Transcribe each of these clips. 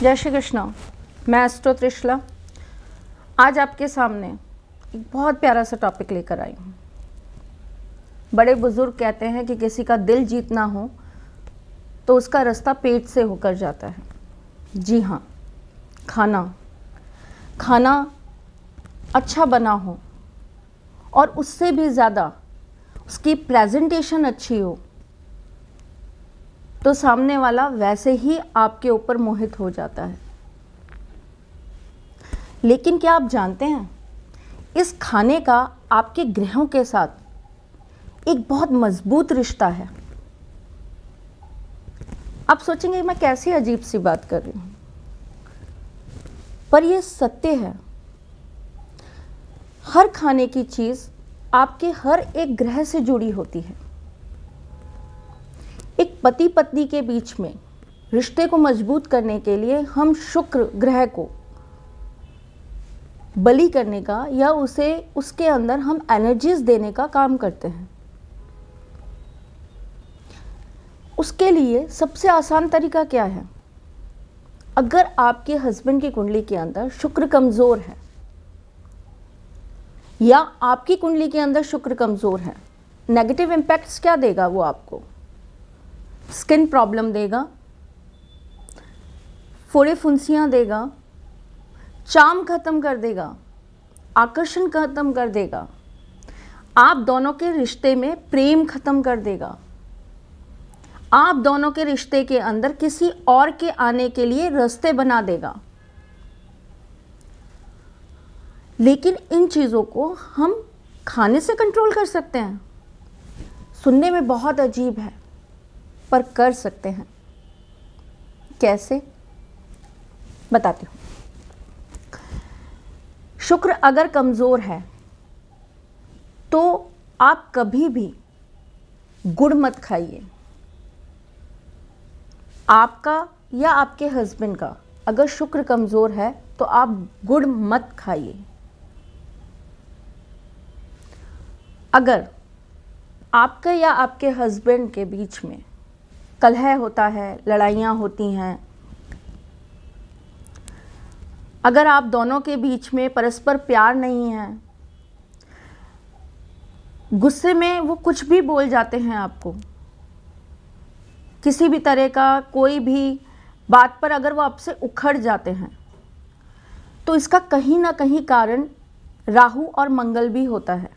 जय श्री कृष्णा मैं एस्ट्रो त्रिशला आज आपके सामने एक बहुत प्यारा सा टॉपिक लेकर आई हूँ बड़े बुज़ुर्ग कहते हैं कि किसी का दिल जीतना हो तो उसका रास्ता पेट से होकर जाता है जी हाँ खाना खाना अच्छा बना हो और उससे भी ज़्यादा उसकी प्रेजेंटेशन अच्छी हो तो सामने वाला वैसे ही आपके ऊपर मोहित हो जाता है लेकिन क्या आप जानते हैं इस खाने का आपके ग्रहों के साथ एक बहुत मजबूत रिश्ता है आप सोचेंगे मैं कैसी अजीब सी बात कर रही हूं पर यह सत्य है हर खाने की चीज़ आपके हर एक ग्रह से जुड़ी होती है पति पत्नी के बीच में रिश्ते को मजबूत करने के लिए हम शुक्र ग्रह को बली करने का या उसे उसके अंदर हम एनर्जीज देने का काम करते हैं उसके लिए सबसे आसान तरीका क्या है अगर आपके हस्बैंड की कुंडली के अंदर शुक्र कमज़ोर है या आपकी कुंडली के अंदर शुक्र कमज़ोर है नेगेटिव इम्पैक्ट्स क्या देगा वो आपको स्किन प्रॉब्लम देगा फोड़े फुंसियाँ देगा चाम ख़त्म कर देगा आकर्षण ख़त्म कर देगा आप दोनों के रिश्ते में प्रेम ख़त्म कर देगा आप दोनों के रिश्ते के अंदर किसी और के आने के लिए रास्ते बना देगा लेकिन इन चीज़ों को हम खाने से कंट्रोल कर सकते हैं सुनने में बहुत अजीब है पर कर सकते हैं कैसे बताती हूँ शुक्र अगर कमज़ोर है तो आप कभी भी गुड़ मत खाइए आपका या आपके हस्बैंड का अगर शुक्र कमज़ोर है तो आप गुड़ मत खाइए अगर आपके या आपके हस्बैंड के बीच में कलह होता है लड़ाइयाँ होती हैं अगर आप दोनों के बीच में परस्पर प्यार नहीं है गुस्से में वो कुछ भी बोल जाते हैं आपको किसी भी तरह का कोई भी बात पर अगर वो आपसे उखड़ जाते हैं तो इसका कहीं ना कहीं कारण राहु और मंगल भी होता है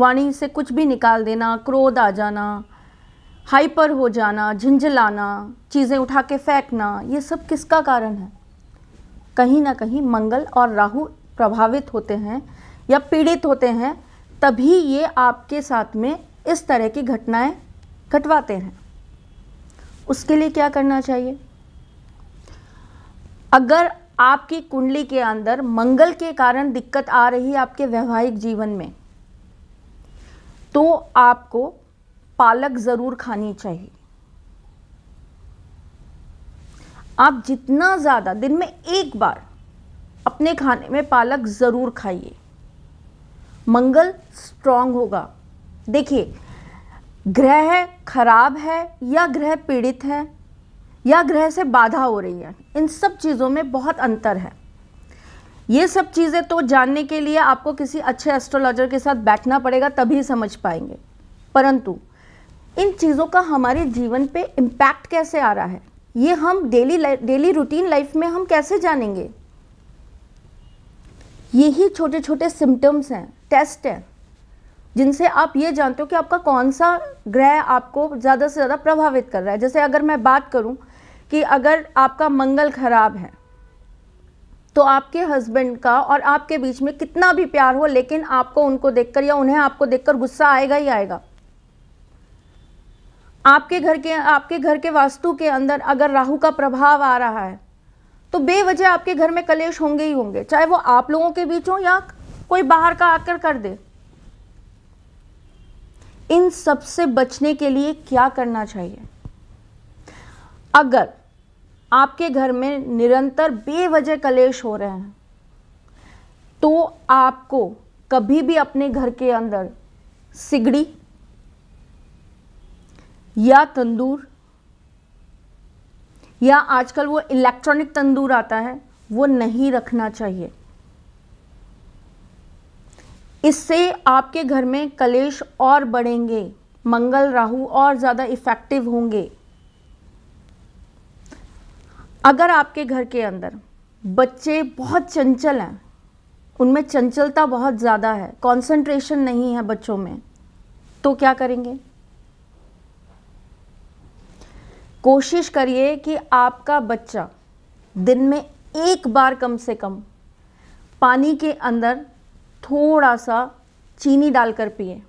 वाणी से कुछ भी निकाल देना क्रोध आ जाना हाइपर हो जाना झिंझलाना चीज़ें उठा के फेंकना ये सब किसका कारण है कहीं ना कहीं मंगल और राहु प्रभावित होते हैं या पीड़ित होते हैं तभी ये आपके साथ में इस तरह की घटनाएं घटवाते हैं उसके लिए क्या करना चाहिए अगर आपकी कुंडली के अंदर मंगल के कारण दिक्कत आ रही है आपके वैवाहिक जीवन में तो आपको पालक ज़रूर खानी चाहिए आप जितना ज़्यादा दिन में एक बार अपने खाने में पालक ज़रूर खाइए मंगल स्ट्रांग होगा देखिए ग्रह खराब है या ग्रह पीड़ित है या ग्रह से बाधा हो रही है इन सब चीज़ों में बहुत अंतर है ये सब चीज़ें तो जानने के लिए आपको किसी अच्छे एस्ट्रोलॉजर के साथ बैठना पड़ेगा तभी समझ पाएंगे परंतु इन चीज़ों का हमारे जीवन पे इम्पैक्ट कैसे आ रहा है ये हम डेली डेली रूटीन लाइफ में हम कैसे जानेंगे ये ही छोटे छोटे सिम्टम्स हैं टेस्ट हैं जिनसे आप ये जानते हो कि आपका कौन सा ग्रह आपको ज़्यादा से ज़्यादा प्रभावित कर रहा है जैसे अगर मैं बात करूँ कि अगर आपका मंगल खराब है तो आपके हस्बैंड का और आपके बीच में कितना भी प्यार हो लेकिन आपको उनको देखकर या उन्हें आपको देखकर गुस्सा आएगा ही आएगा आपके घर के आपके घर के वास्तु के अंदर अगर राहु का प्रभाव आ रहा है तो बेवजह आपके घर में कलेश होंगे ही होंगे चाहे वो आप लोगों के बीच हो या कोई बाहर का आकर कर दे इन सब से बचने के लिए क्या करना चाहिए अगर आपके घर में निरंतर बेवजह कलेश हो रहे हैं तो आपको कभी भी अपने घर के अंदर सिगड़ी या तंदूर या आजकल वो इलेक्ट्रॉनिक तंदूर आता है वो नहीं रखना चाहिए इससे आपके घर में कलेश और बढ़ेंगे मंगल राहु और ज़्यादा इफ़ेक्टिव होंगे अगर आपके घर के अंदर बच्चे बहुत चंचल हैं उनमें चंचलता बहुत ज़्यादा है कंसंट्रेशन नहीं है बच्चों में तो क्या करेंगे कोशिश करिए कि आपका बच्चा दिन में एक बार कम से कम पानी के अंदर थोड़ा सा चीनी डालकर पिए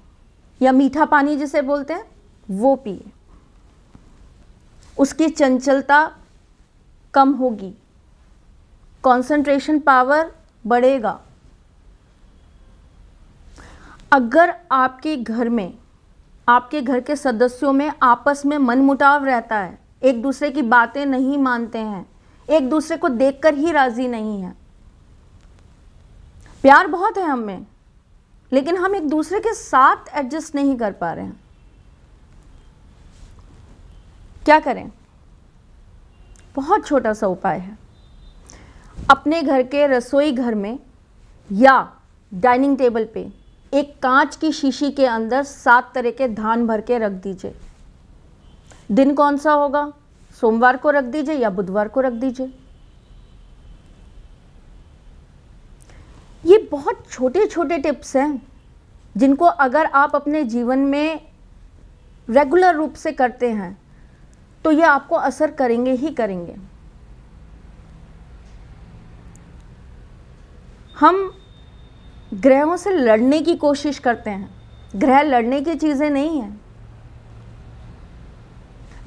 या मीठा पानी जिसे बोलते हैं वो पिए उसकी चंचलता कम होगी कंसंट्रेशन पावर बढ़ेगा अगर आपके घर में आपके घर के सदस्यों में आपस में मनमुटाव रहता है एक दूसरे की बातें नहीं मानते हैं एक दूसरे को देखकर ही राज़ी नहीं है प्यार बहुत है हमें लेकिन हम एक दूसरे के साथ एडजस्ट नहीं कर पा रहे हैं क्या करें बहुत छोटा सा उपाय है अपने घर के रसोई घर में या डाइनिंग टेबल पे एक कांच की शीशी के अंदर सात तरह के धान भर के रख दीजिए दिन कौन सा होगा सोमवार को रख दीजिए या बुधवार को रख दीजिए ये बहुत छोटे छोटे टिप्स हैं जिनको अगर आप अपने जीवन में रेगुलर रूप से करते हैं तो ये आपको असर करेंगे ही करेंगे हम ग्रहों से लड़ने की कोशिश करते हैं ग्रह लड़ने की चीज़ें नहीं हैं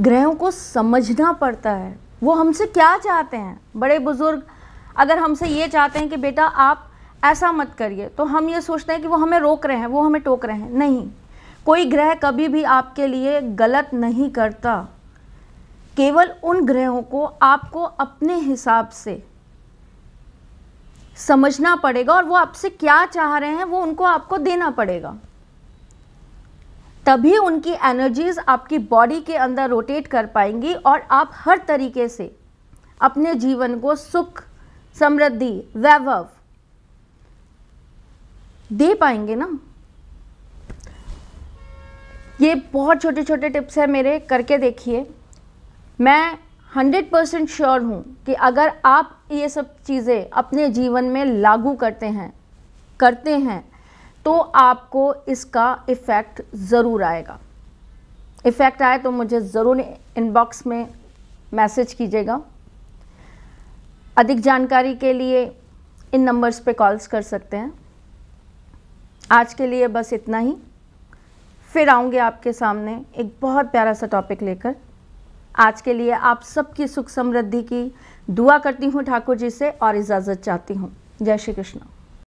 ग्रहों को समझना पड़ता है वो हमसे क्या चाहते हैं बड़े बुज़ुर्ग अगर हमसे ये चाहते हैं कि बेटा आप ऐसा मत करिए तो हम ये सोचते हैं कि वो हमें रोक रहे हैं वो हमें टोक रहे हैं नहीं कोई ग्रह कभी भी आपके लिए गलत नहीं करता केवल उन ग्रहों को आपको अपने हिसाब से समझना पड़ेगा और वो आपसे क्या चाह रहे हैं वो उनको आपको देना पड़ेगा तभी उनकी एनर्जीज़ आपकी बॉडी के अंदर रोटेट कर पाएंगी और आप हर तरीके से अपने जीवन को सुख समृद्धि वैभव दे पाएंगे ना ये बहुत छोटे छोटे टिप्स हैं मेरे करके देखिए मैं हंड्रेड परसेंट श्योर हूँ कि अगर आप ये सब चीज़ें अपने जीवन में लागू करते हैं करते हैं तो आपको इसका इफ़ेक्ट ज़रूर आएगा इफ़ेक्ट आए तो मुझे ज़रूर इनबॉक्स में मैसेज कीजिएगा अधिक जानकारी के लिए इन नंबर्स पे कॉल्स कर सकते हैं आज के लिए बस इतना ही फिर आऊँगी आपके सामने एक बहुत प्यारा सा टॉपिक लेकर आज के लिए आप सबकी सुख समृद्धि की दुआ करती हूँ ठाकुर जी से और इजाज़त चाहती हूँ जय श्री कृष्णा